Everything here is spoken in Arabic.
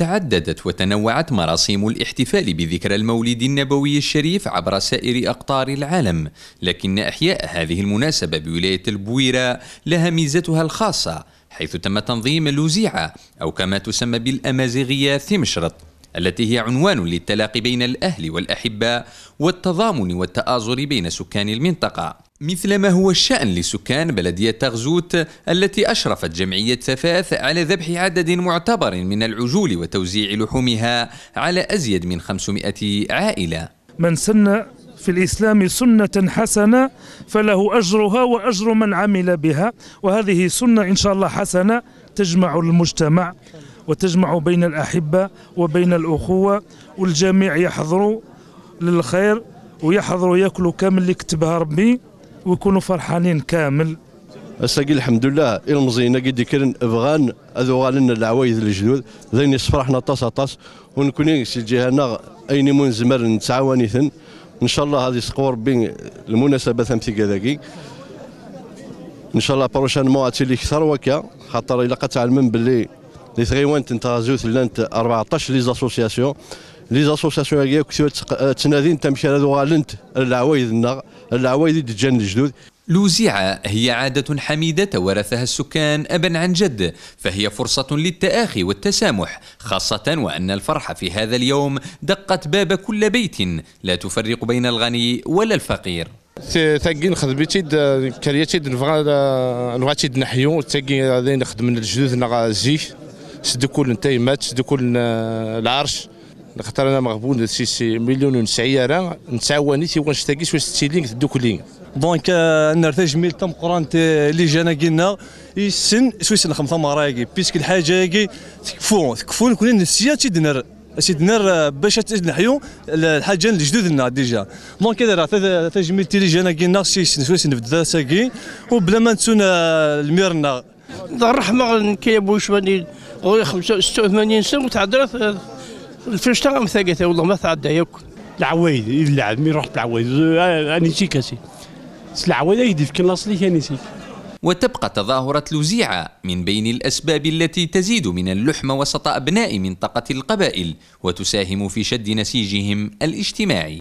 تعددت وتنوعت مراسيم الاحتفال بذكرى المولد النبوي الشريف عبر سائر أقطار العالم لكن إحياء هذه المناسبة بولاية البويرة لها ميزتها الخاصة حيث تم تنظيم لوزيعة أو كما تسمى بالأمازيغية ثمشرط التي هي عنوان للتلاقي بين الأهل والأحبة والتضامن والتآزر بين سكان المنطقة مثل ما هو الشأن لسكان بلدية تغزوت التي أشرفت جمعية سفاث على ذبح عدد معتبر من العجول وتوزيع لحومها على أزيد من 500 عائلة من سن في الإسلام سنة حسنة فله أجرها وأجر من عمل بها وهذه سنة إن شاء الله حسنة تجمع المجتمع وتجمع بين الأحبة وبين الأخوة والجميع يحضروا للخير ويحضروا ياكلوا كامل اللي كتبها ربي ويكونوا فرحانين كامل الساقي الحمد لله المزينه قد يكرن أفغان هذو لنا العوايد الجدود ذين يصفرحنا طاس طاس ونكون سي جهانا اين من منزمر ثن ان شاء الله هذه سقور بين المناسبه ثمثي كذاكي ان شاء الله بروشان مو اللي اكثر وكا خاطر الا تعلم باللي لي تغيوان تنتازوث لانت 14 لي زاسوسياسيون لي زاسوسياسيون هي كثير تنادين تمشي هذو غالنت العوايد النار العوايد الدجان الجدود لوزيعة هي عادة حميدة ورثها السكان أبا عن جد فهي فرصة للتآخي والتسامح خاصة وأن الفرحة في هذا اليوم دقت باب كل بيت لا تفرق بين الغني ولا الفقير تاكي نخدم تيد كرياتيد نبغى نبغى تيد نحيو تاكي غادي نخدم الجدودنا زيك سدو كل نتايمات سدو كل العرش لخاطر انا مغبون سي مليون ونسعيره نتعاوني آه، تي ونشتاقي شويه دوك تدوكلي دونك نرتاج ميل تم قران اللي جانا قلنا يسن سويسن خمسه مرايقي بيسك الحاجه ياكي تكفون تكفون كلنا نسيا تيدنر دنر آه، باش نحيو الحاجه الجدد لنا ديجا دونك هذا راه تجميل جانا كينا سي سويس نبدا ساكي وبلا ما نسونا الميرنا الرحمه كي بوش غير 85 سنه وتعدلت الفرشتة أم ثقتها والله ما تعدى ياك العوايد يلعب مين رحت بالعوايد أنا نسيك كاسي العوايد يدف كان أصلي أنا وتبقى تظاهرة لوزيعة من بين الأسباب التي تزيد من اللحم وسط أبناء منطقة القبائل وتساهم في شد نسيجهم الاجتماعي